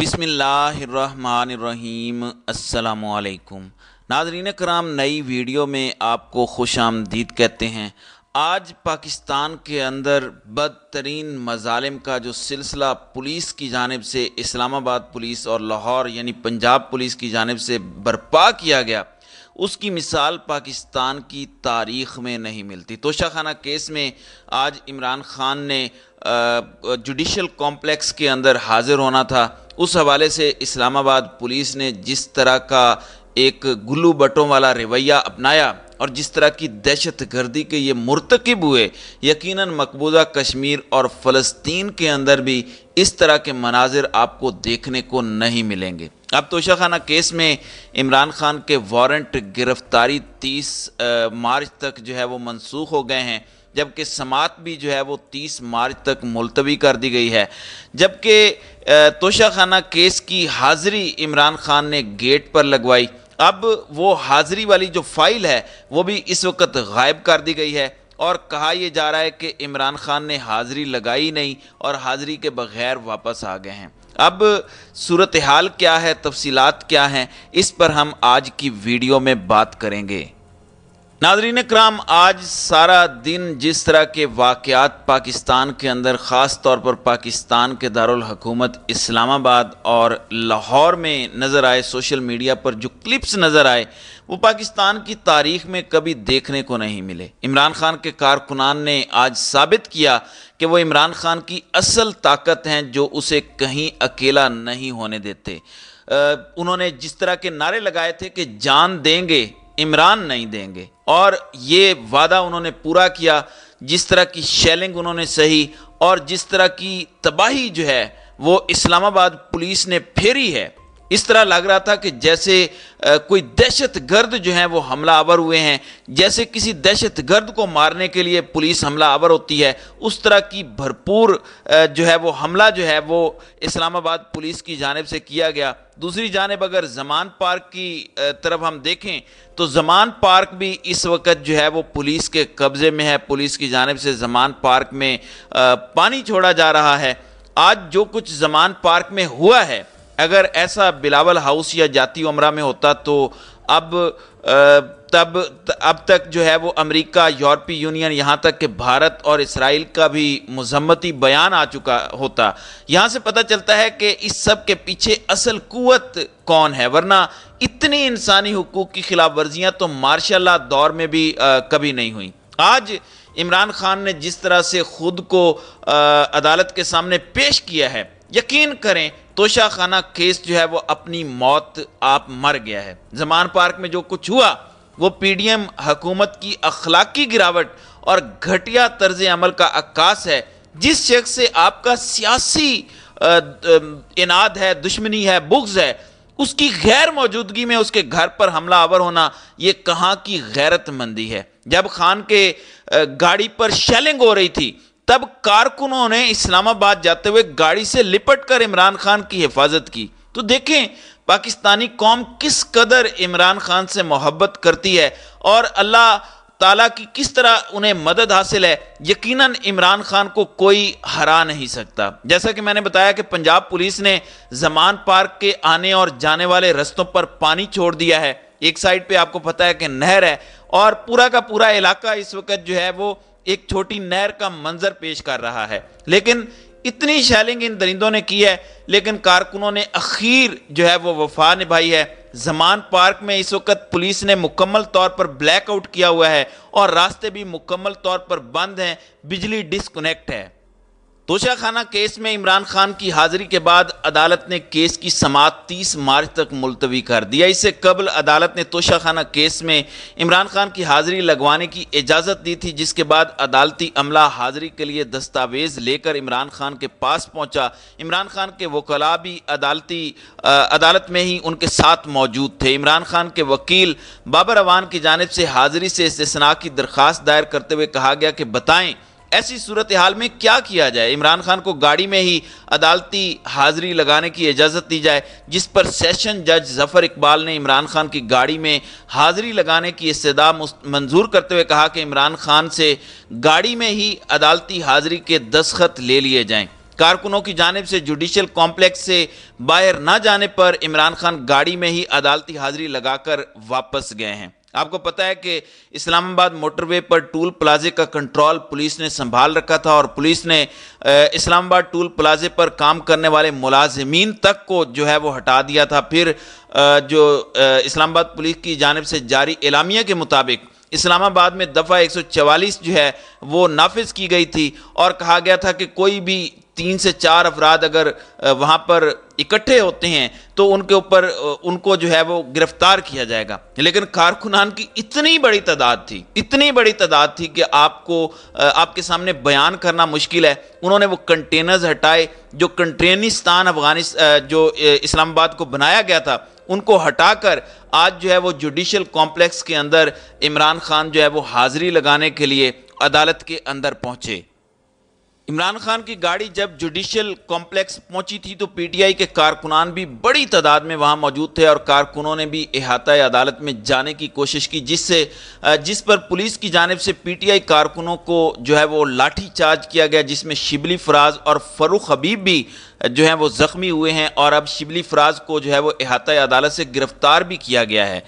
बिसमीम अल्लाम नाजरीन कराम नई वीडियो में आपको खुश आमदीद कहते हैं आज पाकिस्तान के अंदर बदतरीन मजालिम का जो सिलसिला पुलिस की जानब से इस्लामाबाद पुलिस और लाहौर यानी पंजाब पुलिस की जानब से बर्पा किया गया उसकी मिसाल पाकिस्तान की तारीख में नहीं मिलती तोशाखाना केस में आज इमरान खान ने जुडिशल कॉम्प्लेक्स के अंदर हाजिर होना था उस हवाले से इस्लामाबाद पुलिस ने जिस तरह का एक गुल्लू बटों वाला रवैया अपनाया और जिस तरह की दहशत गर्दी के ये मुरतकब हुए यकीन मकबूजा कश्मीर और फ़लस्तीन के अंदर भी इस तरह के मनाजिर आपको देखने को नहीं मिलेंगे अब तोशा खाना केस में इमरान खान के वारंट गिरफ्तारी 30 मार्च तक जो है वो मनसूख हो गए हैं जबकि समात भी जो है वो 30 मार्च तक मुलतवी कर दी गई है जबकि तोशा खाना केस की हाज़िरी इमरान खान ने गेट पर लगवाई अब वो हाज़िरी वाली जो फ़ाइल है वो भी इस वक्त गायब कर दी गई है और कहा यह जा रहा है कि इमरान खान ने हाज़िरी लगाई नहीं और हाज़िरी के बग़ैर वापस आ गए हैं अब सूरत हाल क्या है तफसीलात क्या हैं इस पर हम आज की वीडियो में बात करेंगे नाजरीन कराम आज सारा दिन जिस तरह के वाक़ात पाकिस्तान के अंदर ख़ास तौर पर पाकिस्तान के दारकूमत इस्लामाबाद और लाहौर में नज़र आए सोशल मीडिया पर जो क्लिप्स नज़र आए वो पाकिस्तान की तारीख में कभी देखने को नहीं मिले इमरान खान के कारकुनान ने आज साबित किया कि वो इमरान खान की असल ताकत हैं जो उसे कहीं अकेला नहीं होने देते उन्होंने जिस तरह के नारे लगाए थे कि जान देंगे इमरान नहीं देंगे और ये वादा उन्होंने पूरा किया जिस तरह की शेलिंग उन्होंने सही और जिस तरह की तबाही जो है वो इस्लामाबाद पुलिस ने फेरी है इस तरह लग रहा था कि जैसे कोई दहशत गर्द जो है वो हमला आवर हुए हैं जैसे किसी दहशत गर्द को मारने के लिए पुलिस हमला आवर होती है उस तरह की भरपूर जो है वो हमला जो है वो इस्लामाबाद पुलिस की जानब से किया गया दूसरी जानब अगर जमान पार्क की तरफ हम देखें तो जमान पार्क भी इस वक्त जो है वो पुलिस के कब्ज़े में है पुलिस की जानब से जमान पार्क में पानी छोड़ा जा रहा है आज जो कुछ जमान पार्क में हुआ है अगर ऐसा बिलावल हाउस या जाती उमरा में होता तो अब तब अब तक जो है वो अमेरिका यूरोपीय यूनियन यहाँ तक कि भारत और इसराइल का भी मजम्मती बयान आ चुका होता यहाँ से पता चलता है कि इस सब के पीछे असल कुत कौन है वरना इतनी इंसानी हकूक़ की खिलाफ वर्जियाँ तो मार्शाला दौर में भी आ, कभी नहीं हुई आज इमरान खान ने जिस तरह से खुद को आ, अदालत के सामने पेश किया है यकीन करें तोशा खाना केस जो है वो अपनी मौत आप मर गया है जमान पार्क में जो कुछ हुआ वो पीडीएम हुकूमत की अखलाकी गिरावट और घटिया तर्ज अमल का अक्कास है जिस शख्स से आपका सियासी इनाद है दुश्मनी है बुग्ज है उसकी गैर मौजूदगी में उसके घर पर हमला आवर होना ये कहाँ की गैरतमंदी है जब खान के गाड़ी पर शेलिंग हो रही थी तब कारकुनों ने इस्लामाबाद जाते हुए गाड़ी से लिपट कर इमरान खान की हिफाजत की तो देखें पाकिस्तानी कौम किस कदर इमरान खान से मोहब्बत करती है और अल्लाह ताला की किस तरह उन्हें मदद हासिल है यकीनन इमरान खान को कोई हरा नहीं सकता जैसा कि मैंने बताया कि पंजाब पुलिस ने जमान पार्क के आने और जाने वाले रस्तों पर पानी छोड़ दिया है एक साइड पे आपको पता है कि नहर है और पूरा का पूरा इलाका इस वक्त जो है वो एक छोटी नहर का मंजर पेश कर रहा है लेकिन इतनी शैलिंग इन दरिंदों ने की है लेकिन कारकुनों ने अखीर जो है वो वफा निभाई है जमान पार्क में इस वक्त पुलिस ने मुकम्मल तौर पर ब्लैकआउट किया हुआ है और रास्ते भी मुकम्मल तौर पर बंद हैं बिजली डिसकनेक्ट है तोशाखाना केस में इमरान खान की हाजिरी के बाद अदालत ने केस की समात 30 मार्च तक मुलतवी कर दिया इससे कबल अदालत ने तोशाखाना केस में इमरान खान की हाजिरी लगवाने की इजाज़त दी थी जिसके बाद अदालती अमला हाजिरी के लिए दस्तावेज़ लेकर इमरान खान के पास पहुंचा इमरान खान के वकला भी अदालती आ, अदालत में ही उनके साथ मौजूद थे इमरान खान के वकील बाबर अवान की जानब से हाजिरी से इसतना की दरख्वास्त दायर करते हुए कहा गया कि बताएँ ऐसी सूरत हाल में क्या किया जाए इमरान खान को गाड़ी में ही अदालती हाजिरी लगाने की इजाज़त दी जाए जिस पर सेशन जज जफ़र इकबाल ने इमरान खान की गाड़ी में हाजिरी लगाने की इस्तः मंजूर करते हुए कहा कि इमरान खान से गाड़ी में ही अदालती हाजिरी के दस्खत ले लिए जाएँ कारकुनों की जानब से जुडिशल कॉम्प्लेक्स से बाहर ना जाने पर इमरान खान गाड़ी में ही अदालती हाजिरी लगाकर वापस गए हैं आपको पता है कि इस्लामाबाद मोटरवे पर टूल प्लाजे का कंट्रोल पुलिस ने संभाल रखा था और पुलिस ने इस्लामाबाद टूल प्लाजे पर काम करने वाले मुलाजमीन तक को जो है वो हटा दिया था फिर जो इस्लामाबाद पुलिस की जानब से जारी एलामिया के मुताबिक इस्लामाबाद में दफ़ा 144 जो है वो नाफिज की गई थी और कहा गया था कि कोई भी तीन से चार अफराद अगर वहाँ पर इकट्ठे होते हैं तो उनके ऊपर उनको जो है वो गिरफ्तार किया जाएगा लेकिन कारकुनान की इतनी बड़ी तादाद थी इतनी बड़ी तादाद थी कि आपको आपके सामने बयान करना मुश्किल है उन्होंने वो कंटेनर्स हटाए जो कंटेनिस्तान अफगानिस जो इस्लामाबाद को बनाया गया था उनको हटाकर आज जो है वो जुडिशल कॉम्प्लेक्स के अंदर इमरान खान जो है वो हाज़िरी लगाने के लिए अदालत के अंदर पहुँचे इमरान खान की गाड़ी जब जुडिशल कॉम्प्लेक्स पहुंची थी तो पीटीआई के कारकुनान भी बड़ी तादाद में वहां मौजूद थे और कारकुनों ने भी अहाता अदालत में जाने की कोशिश की जिससे जिस पर पुलिस की जानब से पीटीआई कारकुनों को जो है वो लाठी चार्ज किया गया जिसमें शिबली फराज और फरूख हबीब भी जो है वो ज़ख्मी हुए हैं और अब शिबली फराज को जो है वो अहाता अदालत से गिरफ्तार भी किया गया है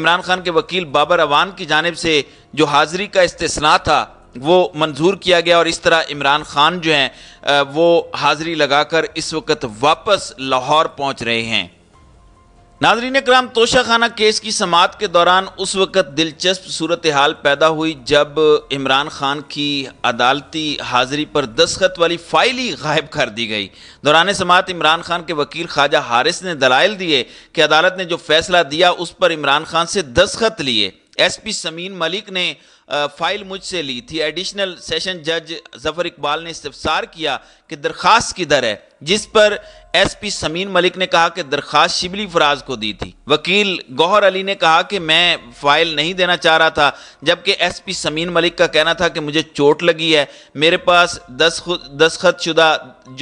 इमरान खान के वकील बाबर अवान की जानब से जो हाजिरी का इस्तना था वो मंजूर किया गया और इस तरह इमरान खान जो हैं वो हाज़िरी लगाकर इस वक्त वापस लाहौर पहुंच रहे हैं नाजरीन कराम तोशा खाना केस की समात के दौरान उस वक़्त दिलचस्प सूरत हाल पैदा हुई जब इमरान खान की अदालती हाजिरी पर दस्खत वाली फाइल ही गायब कर दी गई दौरान समात इमरान खान के वकील ख्वाजा हारिस ने दलाइल दिए कि अदालत ने जो फैसला दिया उस पर इमरान खान से दस्खत लिए एसपी समीन मलिक ने फाइल मुझसे ली थी एडिशनल सेशन जज जफर इकबाल ने इस्तफसार किया कि दरख्वास्त किधर है जिस पर एसपी समीन मलिक ने कहा कि दरख्वास्त शिबली फराज को दी थी वकील गौहर अली ने कहा कि मैं फाइल नहीं देना चाह रहा था जबकि एसपी समीन मलिक का कहना था कि मुझे चोट लगी है मेरे पास दस दस्खत शुदा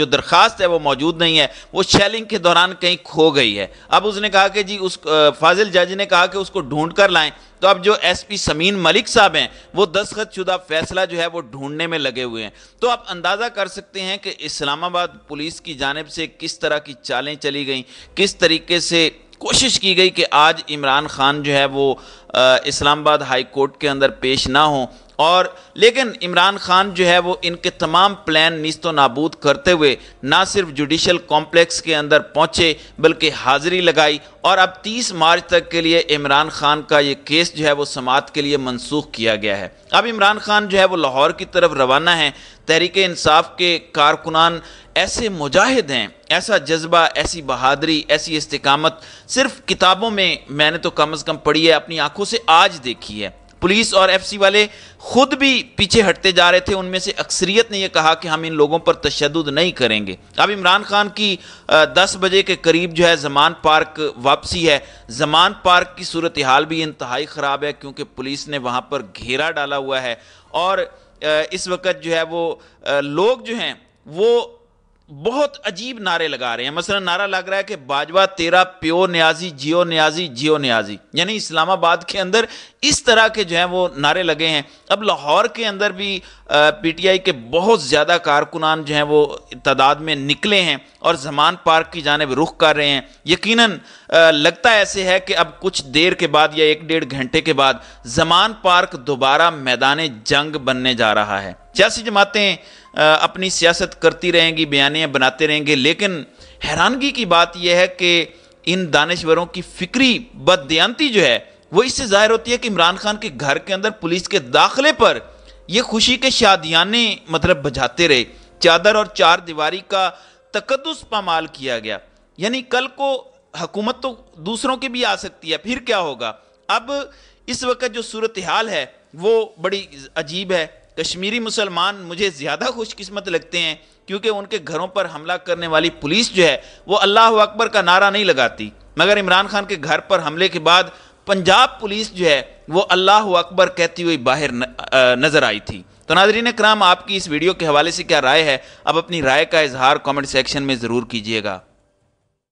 जो दरख्वास्त है वो मौजूद नहीं है वो शेलिंग के दौरान कहीं खो गई है अब उसने कहा कि जी उस फाजिल जज ने कहा कि उसको ढूंढ कर लाएं तो अब जो एस पी समीन मलिक साहब हैं वो दस्तखत शुदा फैसला जो है वो ढूंढने में लगे हुए हैं तो आप अंदाज़ा कर सकते हैं कि इस्लामाबाद पुलिस की जानब से किस तरह की चालें चली गई किस तरीके से कोशिश की गई कि आज इमरान खान जो है वो इस्लामाबाद हाई कोर्ट के अंदर पेश ना हो और लेकिन इमरान खान जो है वो इनके तमाम प्लान नस्त नाबूद करते हुए ना सिर्फ जुडिशल कॉम्प्लेक्स के अंदर पहुँचे बल्कि हाज़िरी लगाई और अब 30 मार्च तक के लिए इमरान खान का ये केस जो है वो समात के लिए मनसूख किया गया है अब इमरान खान जो है वो लाहौर की तरफ रवाना है तहरीक इंसाफ के कारकुनान ऐसे मुजाहिद हैं ऐसा जज्बा ऐसी बहादरी ऐसी इस्तकामत सिर्फ किताबों में मैंने तो कम अज़ कम पढ़ी है अपनी आँखों से आज देखी है पुलिस और एफसी वाले खुद भी पीछे हटते जा रहे थे उनमें से अक्सरियत ने यह कहा कि हम इन लोगों पर तशद नहीं करेंगे अब इमरान खान की दस बजे के करीब जो है जमान पार्क वापसी है जमान पार्क की सूरत हाल भी इंतहाई ख़राब है क्योंकि पुलिस ने वहाँ पर घेरा डाला हुआ है और इस वक्त जो है वो लोग जो हैं वो बहुत अजीब नारे लगा रहे हैं मसलन नारा लग रहा है कि बाजवा तेरा प्यो न्याजी जियो न्याजी जियो न्याजी यानी इस्लामाबाद के अंदर इस तरह के जो है वो नारे लगे हैं अब लाहौर के अंदर भी पीटीआई के बहुत ज़्यादा कारकुनान जो हैं वो तादाद में निकले हैं और जमान पार्क की जानब रुख कर रहे हैं यकीनन लगता ऐसे है कि अब कुछ देर के बाद या एक डेढ़ घंटे के बाद जमान पार्क दोबारा मैदान जंग बनने जा रहा है सियासी जमातें अपनी सियासत करती रहेंगी बयानियाँ बनाते रहेंगे लेकिन हैरानगी की बात यह है कि इन दानश्वरों की फिक्री बदयांती जो है वो इससे जाहिर होती है कि इमरान खान के घर के अंदर पुलिस के दाखिले पर ये खुशी के शादियाने मतलब बजाते रहे चादर और चार दीवारी का तकदस पामाल किया गया यानी कल को हकूमत तो दूसरों की भी आ सकती है फिर क्या होगा अब इस वक्त जो सूरत हाल है वो बड़ी अजीब है कश्मीरी मुसलमान मुझे ज़्यादा खुशकस्मत लगते हैं क्योंकि उनके घरों पर हमला करने वाली पुलिस जो है वो अल्लाह अकबर का नारा नहीं लगाती मगर इमरान खान के घर पर हमले के बाद पंजाब पुलिस जो है वो अल्लाह अकबर कहती हुई बाहर न, आ, नजर आई थी तो नाजरीन कराम आपकी इस वीडियो के हवाले से क्या राय है अब अपनी राय का इजहार कमेंट सेक्शन में ज़रूर कीजिएगा